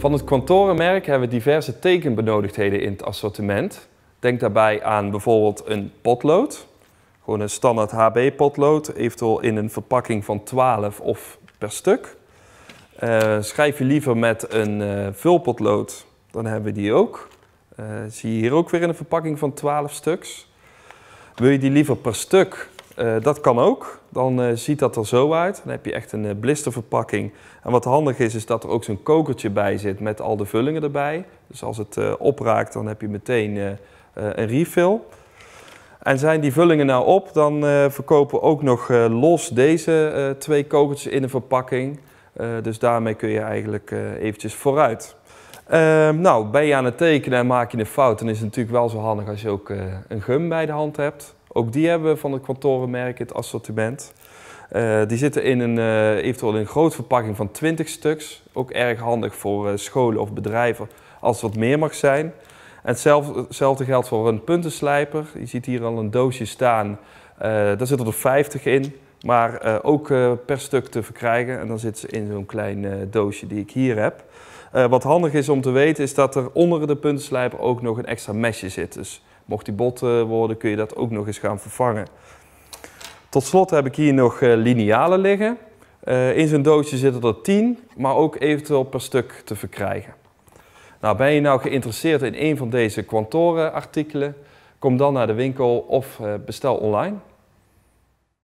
Van het kantorenmerk hebben we diverse tekenbenodigdheden in het assortiment. Denk daarbij aan bijvoorbeeld een potlood. Gewoon een standaard HB-potlood, eventueel in een verpakking van 12 of per stuk. Eh, schrijf je liever met een eh, vulpotlood, dan hebben we die ook. Uh, zie je hier ook weer in een verpakking van 12 stuks. Wil je die liever per stuk, eh, dat kan ook. Dan eh, ziet dat er zo uit. Dan heb je echt een eh, blisterverpakking. En wat handig is, is dat er ook zo'n kokertje bij zit met al de vullingen erbij. Dus als het opraakt, dan heb je meteen een refill. En zijn die vullingen nou op, dan verkopen we ook nog los deze twee kokertjes in een verpakking. dus daarmee kun je eigenlijk eventjes vooruit. Ehm, nou, ben je aan het tekenen en maak je een fout, dan is het natuurlijk wel zo handig als je ook een gum bij de hand hebt. Ook die hebben we van het kantorenmerk het assortiment. Eh, die zitten in een, uh, eventueel in een grote verpakking van 20 stuks. Ook erg handig voor eh, scholen of bedrijven als wat meer mag zijn. En hetzelfde, hetzelfde geldt voor een puntenslijper. Je ziet hier al een doosje staan. daar zitten er 50 in, maar ook per stuk te verkrijgen. En dan zitten ze in zo'n klein doosje die ik hier heb. wat handig is om te weten is dat er onder de puntenslijper ook nog een extra mesje zit. Dus Mocht die bot eh, worden, kun je dat ook nog eens gaan vervangen. Tot slot heb ik hier nog eh, linealen liggen. Eh, in zo'n doosje zitten er 10, maar ook eventueel per stuk te verkrijgen. Nou, ben je nou geïnteresseerd in een van deze Quantoren artikelen? Kom dan naar de winkel of bestel online.